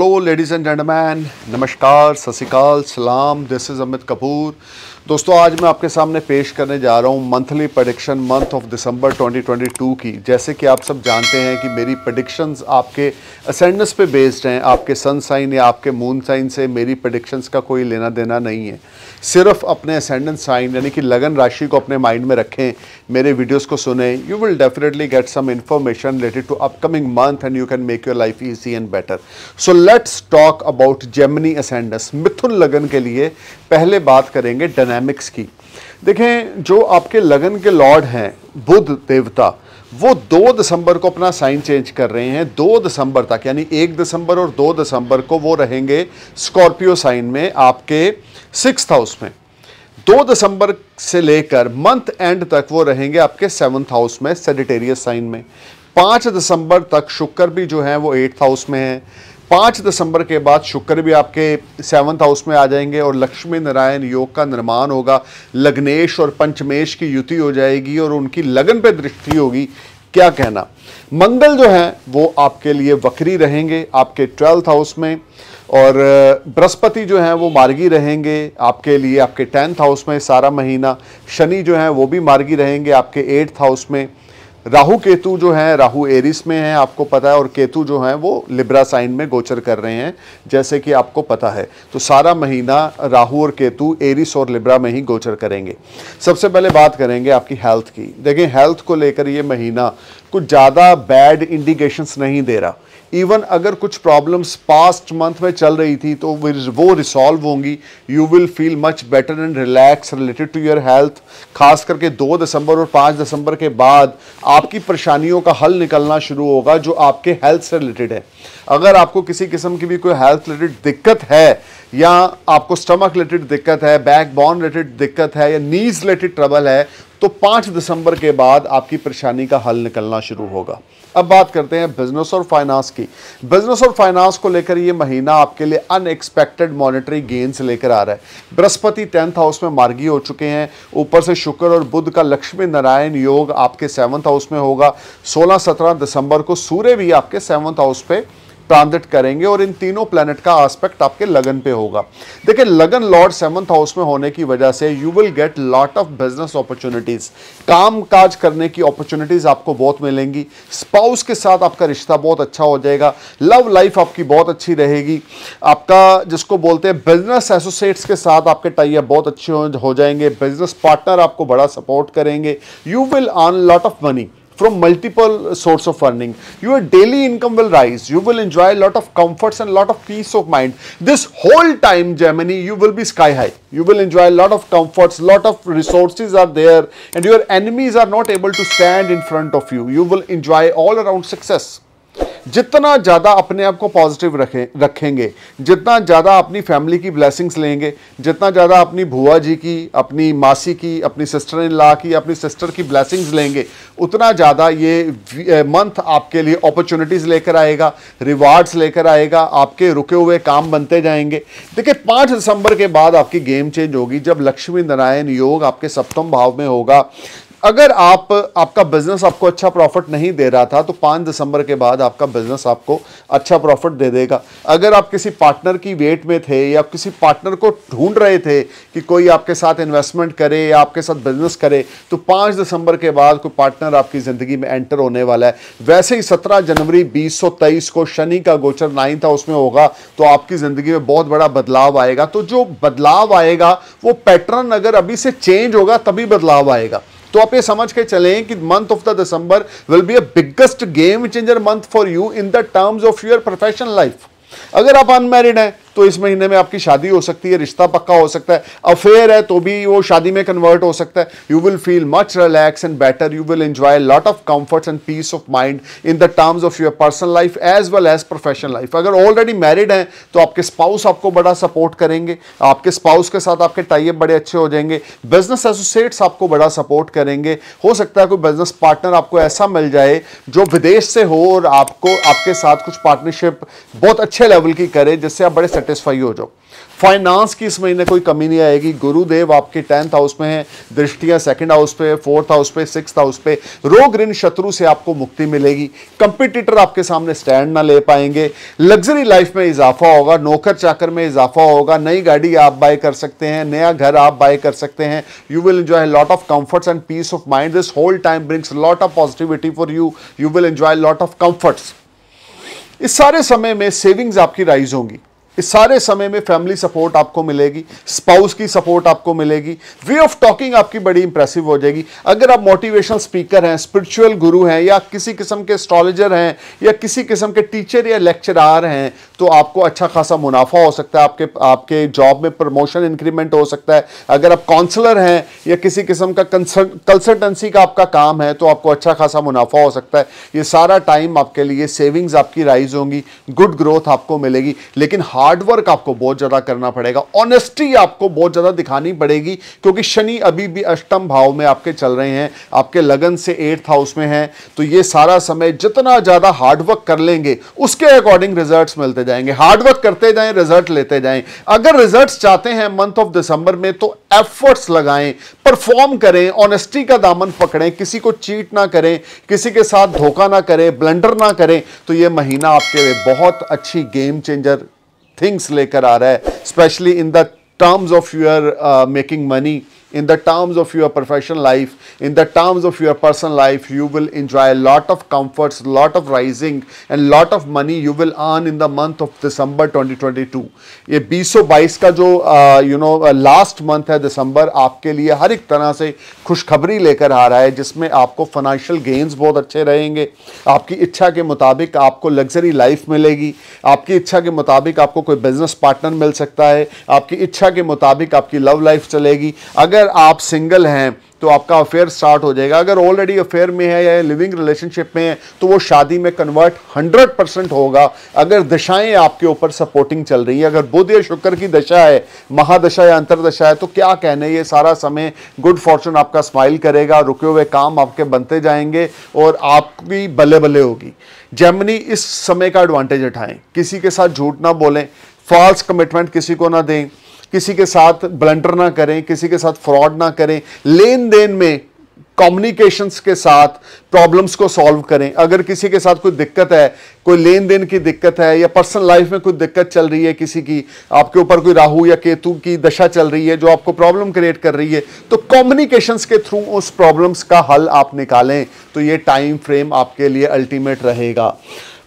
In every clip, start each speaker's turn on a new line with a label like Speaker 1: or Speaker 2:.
Speaker 1: Hello ladies and gentlemen, Namaskar, Sasikal, Salam, this is Amit Kapoor. दोस्तों आज मैं आपके सामने पेश करने जा रहा हूं monthly prediction month of December 2022 की जैसे कि आप सब जानते हैं कि मेरी प्रडिक्शंस आपके असेंडेंस पे बेस्ड हैं आपके सन साइन या आपके मून साइन से मेरी प्रडिक्शंस का कोई लेना देना नहीं है सिर्फ अपने असेंडेंस साइन यानी कि लगन राशि को अपने माइंड में रखें मेरे वीडियोज़ को सुने you will definitely get some information related to upcoming month and you can make your life easy and better so let's talk about Gemini ascendance मिथुन लगन के लिए पहले बात करेंगे डनामिक डायनेमिक्स की देखें जो आपके लगन के लॉर्ड हैं बुध देवता वो दो दिसंबर को अपना साइन चेंज कर रहे हैं दो दिसंबर तक यानी एक दिसंबर और दो दिसंबर को वो रहेंगे स्कॉर्पियो साइन में आपके सिक्स हाउस में दो दिसंबर से लेकर मंथ एंड तक वो रहेंगे आपके सेवन्थ हाउस में सेडिटेरियस साइन में पाँच दिसंबर तक शुक्र भी जो है वो एट्थ हाउस में है पाँच दिसंबर के बाद शुक्र भी आपके सेवंथ हाउस में आ जाएंगे और लक्ष्मी नारायण योग का निर्माण होगा लग्नेश और पंचमेश की युति हो जाएगी और उनकी लगन पे दृष्टि होगी क्या कहना मंगल जो है वो आपके लिए वक्री रहेंगे आपके ट्वेल्थ हाउस में और बृहस्पति जो है वो मार्गी रहेंगे आपके लिए आपके टेंथ हाउस में सारा महीना शनि जो है वो भी मार्गी रहेंगे आपके एट्थ हाउस में राहु केतु जो है राहु एरिस में है आपको पता है और केतु जो है वो लिब्रा साइन में गोचर कर रहे हैं जैसे कि आपको पता है तो सारा महीना राहु और केतु एरिस और लिब्रा में ही गोचर करेंगे सबसे पहले बात करेंगे आपकी हेल्थ की देखिए हेल्थ को लेकर ये महीना कुछ ज़्यादा बैड इंडिकेशंस नहीं दे रहा इवन अगर कुछ प्रॉब्लम्स पास्ट मंथ में चल रही थी तो वो रिसॉल्व होंगी you will feel much better and relax related to your health खास करके दो दिसंबर और पाँच दिसंबर के बाद आपकी परेशानियों का हल निकलना शुरू होगा जो आपके हेल्थ से रिलेटेड है अगर आपको किसी किस्म की भी कोई हेल्थ रिलेटेड दिक्कत है या आपको स्टमक रिलेटेड दिक्कत है बैक बॉन रिलेटेड दिक्कत है या नीज रिलेटेड ट्रबल है तो पाँच दिसंबर के बाद आपकी परेशानी का हल निकलना शुरू होगा अब बात करते हैं बिजनेस और फाइनेंस की बिजनेस और फाइनेंस को लेकर ये महीना आपके लिए अनएक्सपेक्टेड मॉनेटरी गेंस लेकर आ रहा है बृहस्पति टेंथ हाउस में मार्गी हो चुके हैं ऊपर से शुक्र और बुद्ध का लक्ष्मी नारायण योग आपके सेवंथ हाउस में होगा सोलह सत्रह दिसंबर को सूर्य भी आपके सेवंथ हाउस पे ट्रांजिट करेंगे और इन तीनों प्लैनेट का आस्पेक्ट आपके लगन पे होगा देखिए लगन लॉर्ड सेवंथ हाउस में होने की वजह से you will get lot of business opportunities काम काज करने की अपॉर्चुनिटीज आपको बहुत मिलेंगी स्पाउस के साथ आपका रिश्ता बहुत अच्छा हो जाएगा लव लाइफ आपकी बहुत अच्छी रहेगी आपका जिसको बोलते हैं बिजनेस एसोसिएट्स के साथ आपके टाइप बहुत अच्छे हो जाएंगे बिजनेस पार्टनर आपको बड़ा सपोर्ट करेंगे you will earn lot of money from multiple source of earning. Your daily income will rise. You will enjoy a lot of comforts and a lot of peace of mind. This whole time, Gemini, you will be sky high. You will enjoy a lot of comforts, lot of resources are there and your enemies are not able to stand in front of you. You will enjoy all around success. जितना ज़्यादा अपने आप को positive रखें रखेंगे जितना ज़्यादा अपनी फैमिली की ब्लेसिंग्स लेंगे जितना ज़्यादा अपनी भुआ जी की अपनी मासी की अपनी सिस्टर इन ला की अपनी सिस्टर की ब्लेसिंग्स लेंगे उतना ज़्यादा ये मंथ आपके लिए अपॉर्चुनिटीज़ लेकर आएगा रिवार्ड्स लेकर आएगा आपके रुके हुए काम बनते जाएंगे देखिए पाँच दिसंबर के बाद आपकी गेम चेंज होगी जब लक्ष्मी नारायण योग आपके सप्तम भाव में होगा अगर आप आपका बिजनेस आपको अच्छा प्रॉफिट नहीं दे रहा था तो पाँच दिसंबर के बाद आपका बिजनेस आपको अच्छा प्रॉफिट दे देगा अगर आप किसी पार्टनर की वेट में थे या किसी पार्टनर को ढूंढ रहे थे कि कोई आपके साथ इन्वेस्टमेंट करे या आपके साथ बिजनेस करे तो पाँच दिसंबर के बाद कोई पार्टनर आपकी ज़िंदगी में एंटर होने वाला है वैसे ही सत्रह जनवरी बीस को शनि का गोचर नाइन्थ हाउस में होगा तो आपकी ज़िंदगी में बहुत बड़ा बदलाव आएगा तो जो बदलाव आएगा वो पैटर्न अगर अभी से चेंज होगा तभी बदलाव आएगा तो आप ये समझ के चलें कि month of the December will be a biggest game changer month for you in the terms of your professional life अगर आप अनमेरिड हैं तो इस महीने में आपकी शादी हो सकती है रिश्ता पक्का हो सकता है अफेयर है तो भी वो शादी में कन्वर्ट हो सकता है you will feel much relax and better you will enjoy lot of comforts and peace of mind in the terms of your personal life as well as professional life अगर ऑलरेडी मैरिड हैं तो आपके spouse आपको बड़ा support करेंगे आपके spouse के साथ आपके टाइप बड़े अच्छे हो जाएंगे बिजनेस एसोसिएट्स आपको बड़ा सपोर्ट करेंगे हो सकता है कोई बिजनेस पार्टनर आपको ऐसा मिल जाए जो विदेश से हो और आपको आपके साथ कुछ पार्टनरशिप बहुत अच्छे लेवल की करे जिससे आप बड़े सेटिस्फाई हो जाओ फाइनेंस की इस महीने कोई कमी नहीं आएगी गुरुदेव आपके टेंथ हाउस में है दृष्टियां सेकंड हाउस पे फोर्थ हाउस पे सिक्स हाउस पे रोग ऋण शत्रु से आपको मुक्ति मिलेगी कंपिटिटर आपके सामने स्टैंड ना ले पाएंगे लग्जरी लाइफ में इजाफा होगा नौकर चाकर में इजाफा होगा नई गाड़ी आप बाय कर सकते हैं नया घर आप बाय कर सकते हैं you will enjoy lot of comforts and peace of mind this whole time brings lot of positivity for you you will enjoy lot of comforts इस सारे समय में सेविंग्स आपकी राइज होंगी इस सारे समय में फैमिली सपोर्ट आपको मिलेगी स्पाउस की सपोर्ट आपको मिलेगी वे ऑफ टॉकिंग आपकी बड़ी इंप्रेसिव हो जाएगी अगर आप मोटिवेशनल स्पीकर हैं स्पिरिचुअल गुरु हैं या किसी किस्म के एस्ट्रोलॉजर हैं या किसी किस्म के टीचर या लेक्चरार हैं तो आपको अच्छा खासा मुनाफा हो सकता है आपके आपके जॉब में प्रमोशन इंक्रीमेंट हो सकता है अगर आप काउंसलर हैं या किसी किस्म का कंसल्टेंसी का आपका काम है तो आपको अच्छा खासा मुनाफा हो सकता है ये सारा टाइम आपके लिए सेविंग्स आपकी राइज होंगी गुड ग्रोथ आपको मिलेगी लेकिन हार्डवर्क आपको बहुत ज़्यादा करना पड़ेगा ऑनेस्टी आपको बहुत ज़्यादा दिखानी पड़ेगी क्योंकि शनि अभी भी अष्टम भाव में आपके चल रहे हैं आपके लगन से एट्थ हाउस में है तो ये सारा समय जितना ज़्यादा हार्डवर्क कर लेंगे उसके अकॉर्डिंग रिजल्ट मिलते जाएंगे हार्डवर्क करते जाएं रिजल्ट लेते जाएं अगर रिजल्ट चाहते हैं मंथ ऑफ दिसंबर में तो एफर्ट्स लगाएं परफॉर्म करें ऑनेस्टी का दामन पकड़ें किसी को चीट ना करें किसी के साथ धोखा ना करें ब्लेंडर ना करें तो ये महीना आपके लिए बहुत अच्छी गेम चेंजर थिंग्स लेकर आ रहा है specially in the terms of your making money in the terms of your professional life, in the terms of your personal life, you will enjoy a lot of comforts, lot of rising and lot of money you will earn in of December twenty twenty two ये बीस सौ बाईस का जो you know last month है दिसंबर आपके लिए हर एक तरह से खुशखबरी लेकर आ रहा है जिसमें आपको फाइनेंशियल गेंस बहुत अच्छे रहेंगे आपकी इच्छा के मुताबिक आपको लग्जरी लाइफ मिलेगी आपकी इच्छा के मुताबिक आपको कोई बिजनेस पार्टनर मिल सकता है आपकी इच्छा के मुताबिक आपकी लव लाइफ चलेगी अगर अगर आप सिंगल हैं तो आपका अफेयर स्टार्ट हो जाएगा अगर ऑलरेडी अफेयर में है या लिविंग रिलेशनशिप में है तो वो शादी में कन्वर्ट 100 परसेंट होगा अगर दशाएं आपके ऊपर सपोर्टिंग चल रही है अगर बुध या शुक्र की दशा है महादशा या अंतरदशा है तो क्या कहने ये सारा समय गुड फॉर्चून आपका स्माइल करेगा रुके हुए काम आपके बनते जाएंगे और आपकी बल्ले बल्ले होगी जर्मनी इस समय का एडवांटेज उठाएं किसी के साथ झूठ ना बोलें फॉल्स कमिटमेंट किसी को ना दें किसी के साथ ब्लेंडर ना करें किसी के साथ फ्रॉड ना करें लेन देन में कम्युनिकेशंस के साथ प्रॉब्लम्स को सॉल्व करें अगर किसी के साथ कोई दिक्कत है कोई लेन देन की दिक्कत है या पर्सनल लाइफ में कोई दिक्कत चल रही है किसी की आपके ऊपर कोई राहु या केतु की दशा चल रही है जो आपको प्रॉब्लम क्रिएट कर रही है तो कम्युनिकेशंस के थ्रू उस प्रॉब्लम्स का हल आप निकालें तो ये टाइम फ्रेम आपके लिए अल्टीमेट रहेगा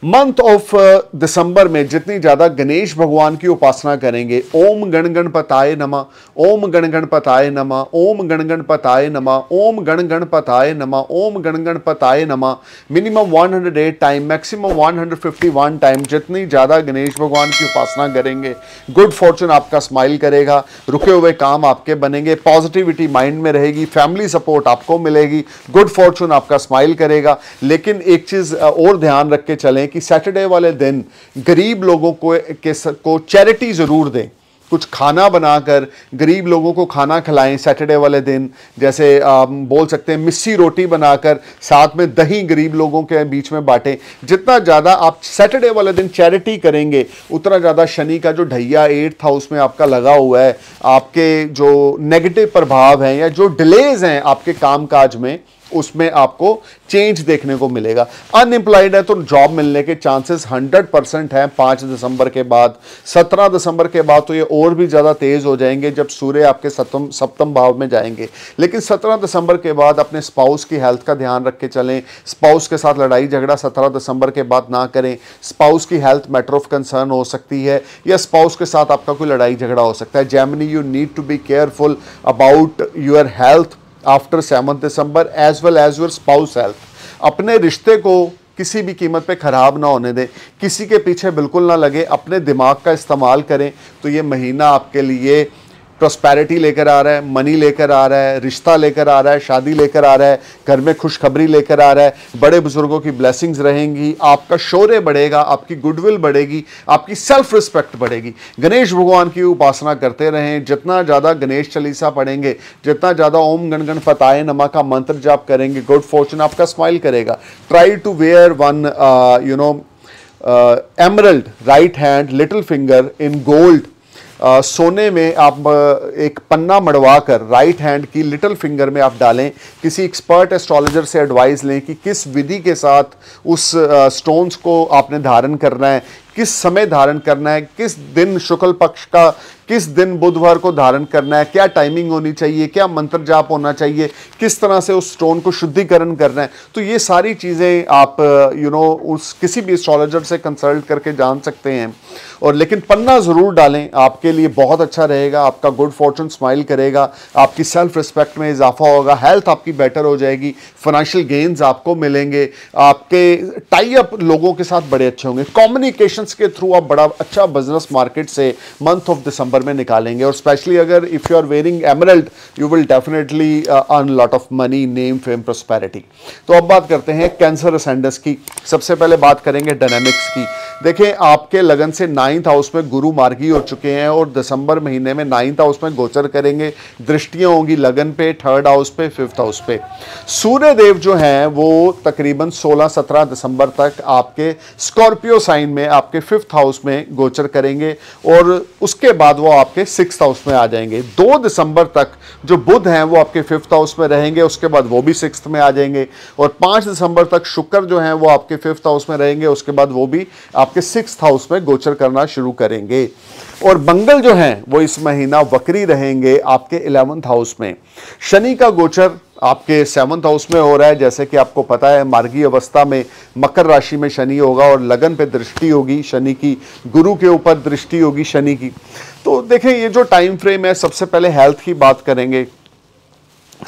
Speaker 1: मंथ ऑफ दिसंबर में जितनी ज़्यादा गणेश भगवान की उपासना करेंगे ओम गण गणपताय नमा ओम गण गणपताय नमा ओम गण गणपताय नमा ओम गण गणपताय नमा ओम गण गणपताय नमा मिनिमम 108 टाइम मैक्सिमम 151 टाइम जितनी ज़्यादा गणेश भगवान की उपासना करेंगे गुड फॉर्चून आपका स्माइल करेगा रुके हुए काम आपके बनेंगे पॉजिटिविटी माइंड में रहेगी फैमिली सपोर्ट आपको मिलेगी गुड फॉर्चून आपका स्माइल करेगा लेकिन एक चीज़ और ध्यान रख के चलें कि सैटरडे वाले दिन गरीब लोगों को के को चैरिटी ज़रूर दें कुछ खाना बनाकर गरीब लोगों को खाना खिलाएं सैटरडे वाले दिन जैसे आप बोल सकते हैं मिस्सी रोटी बनाकर साथ में दही गरीब लोगों के बीच में बांटें जितना ज़्यादा आप सैटरडे वाले दिन चैरिटी करेंगे उतना ज़्यादा शनि का जो ढैया एट्थ हाउस में आपका लगा हुआ है आपके जो नेगेटिव प्रभाव हैं या जो डिलेज़ हैं आपके काम काज में उसमें आपको चेंज देखने को मिलेगा अनएम्प्लॉयड है तो जॉब मिलने के चांसेस 100 परसेंट हैं पाँच दिसंबर के बाद 17 दिसंबर के बाद तो ये और भी ज़्यादा तेज़ हो जाएंगे जब सूर्य आपके सप्तम सप्तम भाव में जाएंगे लेकिन 17 दिसंबर के बाद अपने स्पाउस की हेल्थ का ध्यान रख के चलें स्पाउस के साथ लड़ाई झगड़ा सत्रह दिसंबर के बाद ना करें स्पाउस की हेल्थ मैटर ऑफ कंसर्न हो सकती है या स्पाउस के साथ आपका कोई लड़ाई झगड़ा हो सकता है Gemini you need to be careful about your health after seven December as well as your spouse health अपने रिश्ते को किसी भी कीमत पे ख़राब ना होने दें किसी के पीछे बिल्कुल ना लगे अपने दिमाग का इस्तेमाल करें तो ये महीना आपके लिए प्रोस्पैरिटी लेकर आ रहा है मनी लेकर आ रहा है रिश्ता लेकर आ रहा है शादी लेकर आ रहा है घर में खुशखबरी लेकर आ रहा है बड़े बुजुर्गों की ब्लेसिंग्स रहेंगी आपका शौर्य बढ़ेगा आपकी गुडविल बढ़ेगी आपकी सेल्फ रिस्पेक्ट बढ़ेगी गणेश भगवान की उपासना करते रहें जितना ज़्यादा गणेश चालीसा पढ़ेंगे जितना ज़्यादा ओम गण गण फताह नमा का मंत्र जाप करेंगे गुड फॉर्चून आपका स्माइल करेगा try to wear one you know emerald right hand little finger in gold ah, सोने में आप एक पन्ना मड़वा कर राइट हैंड की लिटिल फिंगर में आप डालें किसी एक्सपर्ट एस्ट्रोलॉजर से एडवाइस लें कि किस विधि के साथ उस स्टोन्स को आपने धारण करना है किस समय धारण करना है किस दिन शुक्ल पक्ष का किस दिन बुधवार को धारण करना है क्या टाइमिंग होनी चाहिए क्या मंत्र जाप होना चाहिए किस तरह से उस स्टोन को शुद्धिकरण करना है तो ये सारी चीज़ें आप यू नो उस किसी भी एस्ट्रोलॉजर से कंसल्ट करके जान सकते हैं और लेकिन पन्ना ज़रूर डालें आपके लिए बहुत अच्छा रहेगा आपका गुड फॉर्चून स्माइल करेगा आपकी सेल्फ रिस्पेक्ट में इजाफा होगा हेल्थ आपकी बेटर हो जाएगी फाइनेंशियल गेन्स आपको मिलेंगे आपके टाई अप लोगों के साथ बड़े अच्छे होंगे कम्युनिकेशंस के थ्रू आप बड़ा अच्छा बिजनेस मार्केट से मंथ ऑफ दिसंबर कलर में निकालेंगे और स्पेशली अगर if you are wearing emerald you will definitely earn lot of money name fame prosperity तो अब बात करते हैं कैंसर असेंडस की सबसे पहले बात करेंगे डायनेमिक्स की देखें आपके लगन से नाइन्थ हाउस में गुरु मार्गी हो चुके हैं और दिसंबर महीने में नाइन्थ हाउस में गोचर करेंगे दृष्टियाँ होंगी लगन पे थर्ड हाउस पे फिफ्थ हाउस पे सूर्य देव जो हैं वो तकरीबन 16-17 दिसंबर तक आपके स्कॉर्पियो साइन में आपके फिफ्थ हाउस में गोचर करेंगे और उसके बाद वो आपके सिक्स हाउस में आ जाएंगे दो दिसंबर तक जो बुध हैं वो आपके फिफ्थ हाउस में रहेंगे उसके बाद वो भी सिक्स में आ जाएंगे और पाँच दिसंबर तक शुक्र जो हैं वो आपके फिफ्थ हाउस में रहेंगे उसके बाद वो भी आपके सिक्स हाउस में गोचर करना शुरू करेंगे और मंगल जो हैं वो इस महीना वक्री रहेंगे आपके इलेवंथ हाउस में शनि का गोचर आपके सेवंथ हाउस में हो रहा है जैसे कि आपको पता है मार्गी अवस्था में मकर राशि में शनि होगा और लगन पे दृष्टि होगी शनि की गुरु के ऊपर दृष्टि होगी शनि की तो देखें ये जो टाइम फ्रेम है सबसे पहले हेल्थ की बात करेंगे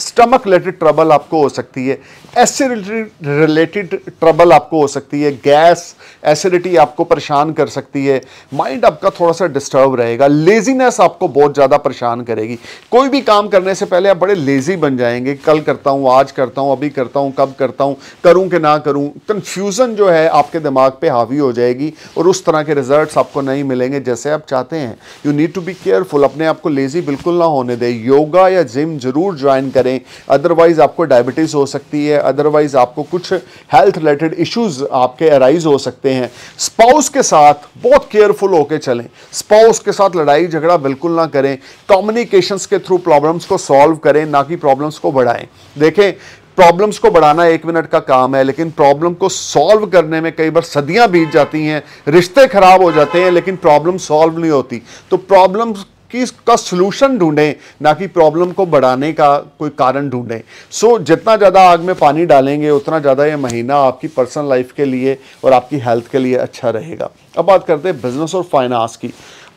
Speaker 1: स्टमक रिलेटेड ट्रबल आपको हो सकती है एसिडिटी रिलेटेड ट्रबल आपको हो सकती है गैस एसिडिटी आपको परेशान कर सकती है माइंड आपका थोड़ा सा डिस्टर्ब रहेगा लेजीनेस आपको बहुत ज़्यादा परेशान करेगी कोई भी काम करने से पहले आप बड़े लेज़ी बन जाएंगे कल करता हूँ आज करता हूँ अभी करता हूँ कब करता हूँ करूँ कि ना करूँ कन्फ्यूज़न जो है आपके दिमाग पर हावी हो जाएगी और उस तरह के रिजल्ट आपको नहीं मिलेंगे जैसे आप चाहते हैं you need to be careful अपने आप को लेज़ी बिल्कुल ना होने दें योगा या जिम ज़रूर ज्वाइन करें अदरवाइज़ आपको डायबिटीज़ हो सकती है अदरवाइज़ आपको कुछ हेल्थ रिलेटेड इश्यूज आपके अराइज हो सकते हैं स्पाउस के साथ बहुत केयरफुल होकर चलें स्पाउस के साथ लड़ाई झगड़ा बिल्कुल ना करें कम्युनिकेशंस के थ्रू प्रॉब्लम्स को सॉल्व करें ना कि प्रॉब्लम्स को बढ़ाएं देखें प्रॉब्लम्स को बढ़ाना एक मिनट का काम है लेकिन प्रॉब्लम को सॉल्व करने में कई बार सदियां बीत जाती हैं रिश्ते खराब हो जाते हैं लेकिन प्रॉब्लम सॉल्व नहीं होती तो प्रॉब्लम्स कि इसका सोल्यूशन ढूंढें ना कि प्रॉब्लम को बढ़ाने का कोई कारण ढूंढें सो so, जितना ज़्यादा आग में पानी डालेंगे उतना ज़्यादा ये महीना आपकी पर्सनल लाइफ के लिए और आपकी हेल्थ के लिए अच्छा रहेगा अब बात करते हैं बिजनेस और फाइनेंस की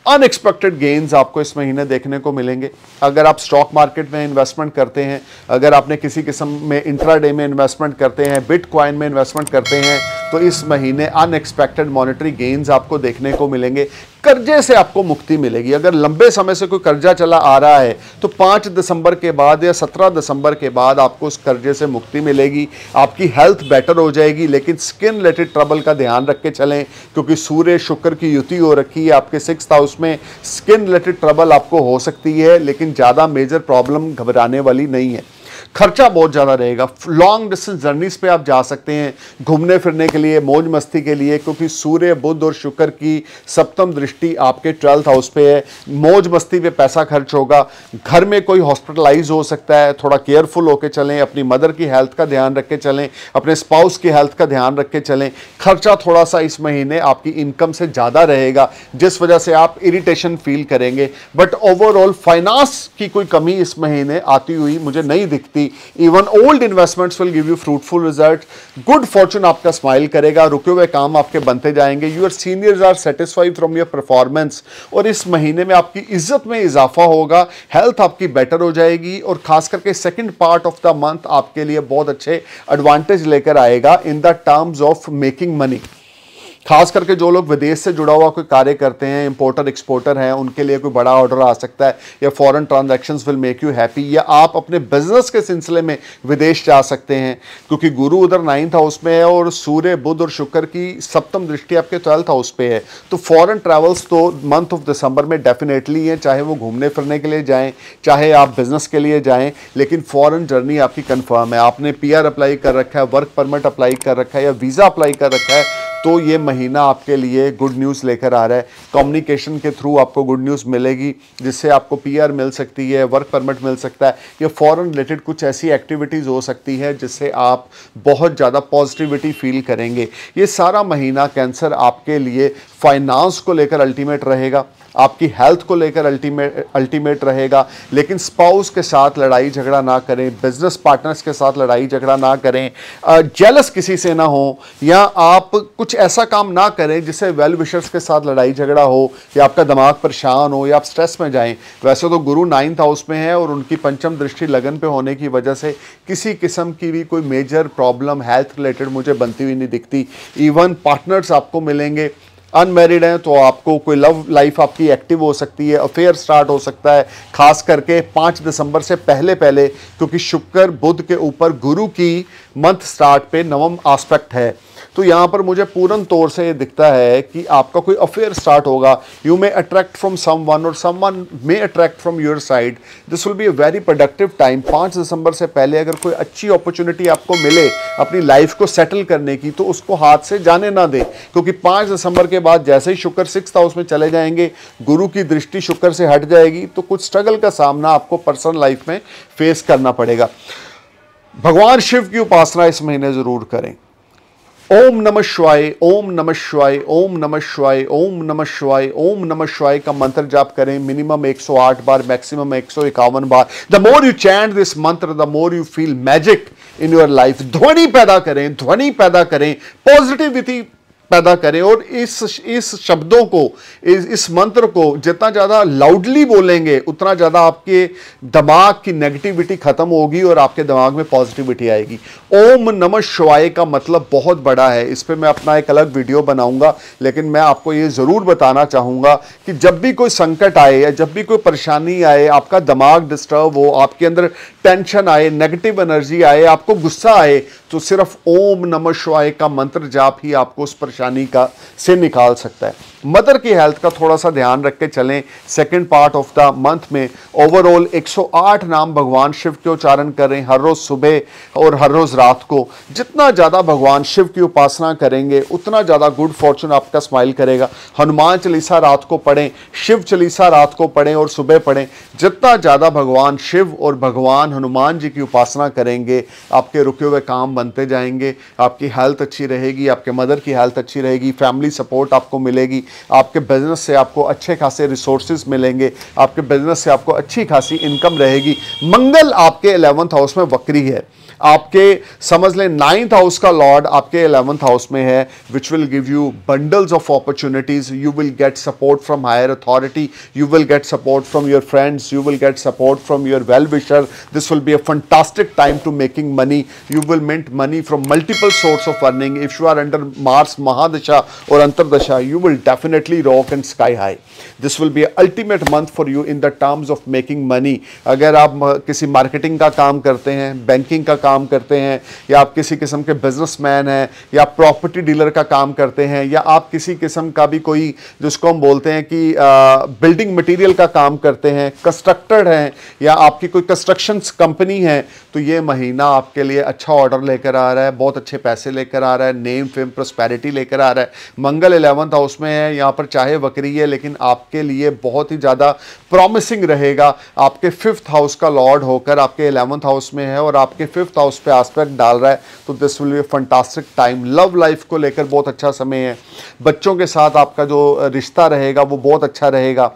Speaker 1: अनएक्सपेक्टेड गेंस आपको इस महीने देखने को मिलेंगे अगर आप स्टॉक मार्केट में इन्वेस्टमेंट करते हैं अगर आपने किसी किस्म में इंट्राडे में इन्वेस्टमेंट करते हैं बिटकॉइन में इन्वेस्टमेंट करते हैं तो इस महीने अनएक्सपेक्टेड मॉनेटरी गेंस आपको देखने को मिलेंगे कर्जे से आपको मुक्ति मिलेगी अगर लंबे समय से कोई कर्जा चला आ रहा है तो पाँच दिसंबर के बाद या सत्रह दिसंबर के बाद आपको उस कर्जे से मुक्ति मिलेगी आपकी हेल्थ बेटर हो जाएगी लेकिन स्किन रिलेटेड ट्रबल का ध्यान रख के चलें क्योंकि सूर्य शुक्र की युति हो रखी है आपके सिक्स हाउस में स्किन रिलेटेड ट्रबल आपको हो सकती है लेकिन ज़्यादा मेजर प्रॉब्लम घबराने वाली नहीं है खर्चा बहुत ज़्यादा रहेगा लॉन्ग डिस्टेंस जर्नीस पे आप जा सकते हैं घूमने फिरने के लिए मौज मस्ती के लिए क्योंकि सूर्य बुद्ध और शुक्र की सप्तम दृष्टि आपके ट्वेल्थ हाउस पे है मौज मस्ती पे पैसा खर्च होगा घर में कोई हॉस्पिटलाइज हो सकता है थोड़ा केयरफुल होकर चलें अपनी मदर की हेल्थ का ध्यान रख के चलें अपने स्पाउस की हेल्थ का ध्यान रख के चलें खर्चा थोड़ा सा इस महीने आपकी इनकम से ज़्यादा रहेगा जिस वजह से आप इरीटेशन फील करेंगे बट ओवरऑल फाइनेंस की कोई कमी इस महीने आती हुई मुझे नहीं दिखती सकती even old investments will give you fruitful result good fortune आपका स्माइल करेगा रुके हुए काम आपके बनते जाएंगे your seniors are satisfied from your performance और इस महीने में आपकी इज्जत में इजाफा होगा हेल्थ आपकी बेटर हो जाएगी और खास करके second part of the month आपके लिए बहुत अच्छे एडवांटेज लेकर आएगा in the terms of making money खास करके जो लोग विदेश से जुड़ा हुआ कोई कार्य करते हैं इंपोर्टर एक्सपोर्टर हैं उनके लिए कोई बड़ा ऑर्डर आ सकता है या foreign transactions will make you happy या आप अपने बिजनेस के सिलसिले में विदेश जा सकते हैं क्योंकि गुरु उधर नाइन्थ हाउस में है और सूर्य बुध और शुक्र की सप्तम दृष्टि आपके ट्वेल्थ हाउस पे है तो फॉरन ट्रैवल्स तो मंथ ऑफ दिसंबर में डेफिनेटली है चाहे वो घूमने फिरने के लिए जाएँ चाहे आप बिजनेस के लिए जाएँ लेकिन फॉरन जर्नी आपकी कन्फर्म है आपने पी अप्लाई कर रखा है वर्क परमिट अप्लाई कर रखा है या वीज़ा अप्लाई कर रखा है तो ये महीना आपके लिए गुड न्यूज़ लेकर आ रहा है कम्युनिकेशन के थ्रू आपको गुड न्यूज़ मिलेगी जिससे आपको पीआर मिल सकती है वर्क परमिट मिल सकता है या फॉरेन रिलेटेड कुछ ऐसी एक्टिविटीज़ हो सकती है जिससे आप बहुत ज़्यादा पॉजिटिविटी फील करेंगे ये सारा महीना कैंसर आपके लिए फाइनेंस को लेकर अल्टीमेट रहेगा आपकी हेल्थ को लेकर अल्टीमेट अल्टीमेट रहेगा लेकिन स्पाउस के साथ लड़ाई झगड़ा ना करें बिजनेस पार्टनर्स के साथ लड़ाई झगड़ा ना करें जेलस किसी से ना हो या आप कुछ ऐसा काम ना करें जिससे वेल विशर्स के साथ लड़ाई झगड़ा हो या आपका दिमाग परेशान हो या आप स्ट्रेस में जाएं वैसे तो गुरु नाइन्थ हाउस में है और उनकी पंचम दृष्टि लगन पर होने की वजह से किसी किस्म की भी कोई मेजर प्रॉब्लम हेल्थ रिलेटेड मुझे बनती हुई नहीं दिखती इवन पार्टनर्स आपको मिलेंगे अनमेरिड हैं तो आपको कोई लव लाइफ आपकी एक्टिव हो सकती है अफेयर स्टार्ट हो सकता है खास करके पाँच दिसंबर से पहले पहले क्योंकि शुक्र बुध के ऊपर गुरु की मंथ स्टार्ट पे नवम आस्पेक्ट है तो यहाँ पर मुझे पूर्ण तौर से दिखता है कि आपका कोई अफेयर स्टार्ट होगा you may attract from someone और someone may attract from your side this will be a very productive time पाँच दिसंबर से पहले अगर कोई अच्छी अपॉर्चुनिटी आपको मिले अपनी लाइफ को सेटल करने की तो उसको हाथ से जाने ना दें क्योंकि पाँच दिसंबर के बाद जैसे ही शुक्र सिक्स हाउस में चले जाएंगे गुरु की दृष्टि शुक्र से हट जाएगी तो कुछ स्ट्रगल का सामना आपको पर्सनल लाइफ में फेस करना पड़ेगा भगवान शिव की उपासना इस महीने ज़रूर करें ओम नमः शिवाय ओम नमः शिवाय ओम नमः शिवाय ओम नमः शिवाय ओम नमः शिवाय का मंत्र जाप करें मिनिमम 108 बार मैक्सिमम एक बार the more you chant this mantra the more you feel magic in your life ध्वनि पैदा करें ध्वनि पैदा करें पॉजिटिविटी पैदा करें और इस इस शब्दों को इस, इस मंत्र को जितना ज़्यादा लाउडली बोलेंगे उतना ज़्यादा आपके दिमाग की नेगेटिविटी ख़त्म होगी और आपके दिमाग में पॉजिटिविटी आएगी ओम नमः शिवाय का मतलब बहुत बड़ा है इस पर मैं अपना एक अलग वीडियो बनाऊंगा लेकिन मैं आपको ये ज़रूर बताना चाहूँगा कि जब भी कोई संकट आए या जब भी कोई परेशानी आए आपका दिमाग डिस्टर्ब हो आपके अंदर टेंशन आए नेगेटिव एनर्जी आए आपको गुस्सा आए तो सिर्फ ओम नमः शिवाय का मंत्र जाप ही आपको उस परेशानी का से निकाल सकता है मदर की हेल्थ का थोड़ा सा ध्यान रख के चलें second part of the month में ओवरऑल 108 नाम भगवान शिव के उच्चारण करें हर रोज़ सुबह और हर रोज़ रात को जितना ज़्यादा भगवान शिव की उपासना करेंगे उतना ज़्यादा गुड फॉर्चून आपका स्माइल करेगा हनुमान चालीसा रात को पढ़ें शिव चालीसा रात को पढ़ें और सुबह पढ़ें जितना ज़्यादा भगवान शिव और भगवान हनुमान जी की उपासना करेंगे आपके रुके हुए काम बनते जाएंगे आपकी हेल्थ अच्छी रहेगी आपके मदर की हेल्थ अच्छी रहेगी फैमिली सपोर्ट आपको मिलेगी आपके बिज़नेस से आपको अच्छे खासे रिसोर्स मिलेंगे आपके बिज़नेस से आपको अच्छी खासी इनकम रहेगी मंगल आपके एलेवंथ हाउस में वक्री है आपके समझ लें नाइन्थ हाउस का लॉर्ड आपके एलेवंथ हाउस में है which will give you bundles of opportunities you will get support from higher authority you will get support from your friends you will get support from your well wisher this will be a fantastic time to making money you will mint generate money from multiple source of earning, if you are under Mars Mahadasha or Antardasha, you will definitely rock and sky high. This will be ultimate month for you in the terms of making money. अगर आप किसी marketing का काम करते हैं banking का काम करते हैं या आप किसी किस्म के बिजनेसमैन हैं या प्रॉपर्टी डीलर का काम करते हैं या आप किसी किस्म का भी कोई जिसको हम बोलते हैं कि बिल्डिंग मटेरियल का काम करते हैं कंस्ट्रक्टर हैं या आपकी कोई कंस्ट्रक्शन कंपनी है तो ये महीना आपके लिए अच्छा ऑर्डर लेकर लेकर आ रहा है बहुत अच्छे पैसे लेकर आ रहा है नेम फेम प्रोस्पैरिटी लेकर आ रहा है मंगल एलेवंथ हाउस में है यहाँ पर चाहे बकरी है लेकिन आपके लिए बहुत ही ज़्यादा प्रॉमिसिंग रहेगा आपके फिफ्थ हाउस का लॉर्ड होकर आपके एलेवंथ हाउस में है और आपके फिफ्थ हाउस पर आस्पेक्ट डाल रहा है तो this will be fantastic time love life को लेकर बहुत अच्छा समय है बच्चों के साथ आपका जो रिश्ता रहेगा वो बहुत अच्छा रहेगा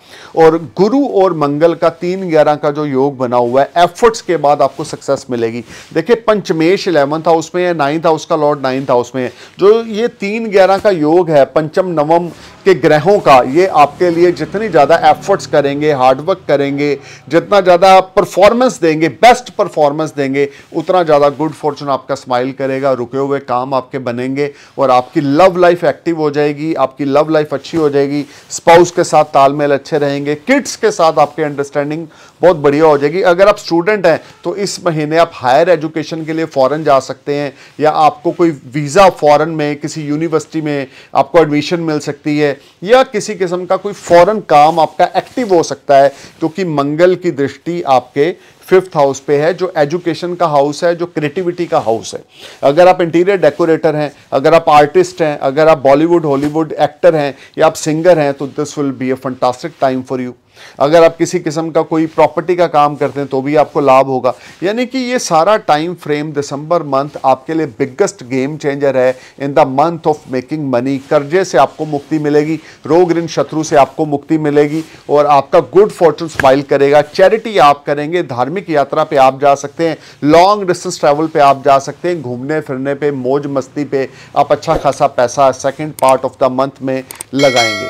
Speaker 1: और गुरु और मंगल का तीन ग्यारह का जो योग बना हुआ है एफर्ट्स के बाद आपको सक्सेस मिलेगी देखिए पंचमेश इलेवंथ हाउस में है नाइन्थ हाउस का लॉर्ड नाइन्थ हाउस में है जो ये तीन ग्यारह का योग है पंचम नवम के ग्रहों का ये आपके लिए जितनी ज़्यादा एफर्ट्स करेंगे हार्डवर्क करेंगे जितना ज़्यादा परफॉर्मेंस देंगे बेस्ट परफॉर्मेंस देंगे उतना ज़्यादा गुड फॉर्चून आपका स्माइल करेगा रुके हुए काम आपके बनेंगे और आपकी लव लाइफ एक्टिव हो जाएगी आपकी लव लाइफ अच्छी हो जाएगी स्पाउस के साथ तालमेल अच्छे रहेंगे किड्स के साथ आपकी अंडरस्टैंडिंग बहुत बढ़िया हो जाएगी अगर आप स्टूडेंट हैं तो इस महीने आप हायर एजुकेशन के लिए फ़ॉरन जा सकते हैं या आपको कोई वीज़ा फ़ॉरन में किसी यूनिवर्सिटी में आपको एडमिशन मिल सकती है है या किसी किस्म का कोई फॉरन काम आपका एक्टिव हो सकता है क्योंकि मंगल की दृष्टि आपके फिफ्थ हाउस पे है जो एजुकेशन का हाउस है जो क्रिएटिविटी का हाउस है अगर आप इंटीरियर डेकोरेटर हैं अगर आप आर्टिस्ट हैं अगर आप बॉलीवुड हॉलीवुड एक्टर हैं या आप सिंगर हैं तो this will be a fantastic time for you अगर आप किसी किस्म का कोई प्रॉपर्टी का काम करते हैं तो भी आपको लाभ होगा यानी कि ये सारा टाइम फ्रेम दिसंबर मंथ आपके लिए बिगेस्ट गेम चेंजर है in the month of making money कर्जे से आपको मुक्ति मिलेगी रोग ऋण शत्रु से आपको मुक्ति मिलेगी और आपका गुड फॉर्चून स्माइल करेगा चैरिटी आप करेंगे धार्मिक धार्मिक यात्रा पे आप जा सकते हैं लॉन्ग डिस्टेंस ट्रैवल पे आप जा सकते हैं घूमने फिरने पे मौज मस्ती पे आप अच्छा खासा पैसा second part of the month में लगाएंगे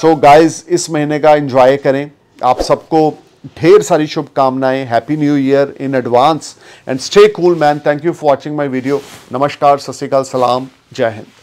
Speaker 1: सो so गाइस इस महीने का एंजॉय करें आप सबको ढेर सारी शुभकामनाएं happy new year in advance and stay cool man thank you for watching my video नमस्कार सत श्रीकाल सलाम जय हिंद